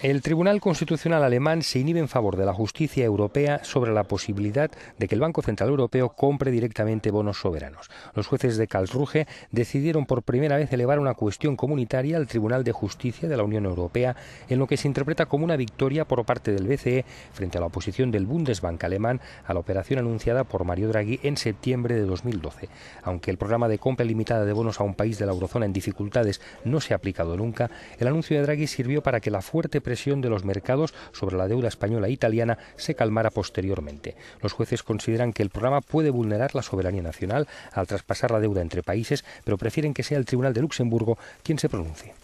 El Tribunal Constitucional alemán se inhibe en favor de la justicia europea sobre la posibilidad de que el Banco Central Europeo compre directamente bonos soberanos. Los jueces de Karlsruhe decidieron por primera vez elevar una cuestión comunitaria al Tribunal de Justicia de la Unión Europea, en lo que se interpreta como una victoria por parte del BCE frente a la oposición del Bundesbank alemán a la operación anunciada por Mario Draghi en septiembre de 2012. Aunque el programa de compra limitada de bonos a un país de la eurozona en dificultades no se ha aplicado nunca, el anuncio de Draghi sirvió para que la fuerte presión de los mercados sobre la deuda española e italiana se calmara posteriormente. Los jueces consideran que el programa puede vulnerar la soberanía nacional al traspasar la deuda entre países, pero prefieren que sea el Tribunal de Luxemburgo quien se pronuncie.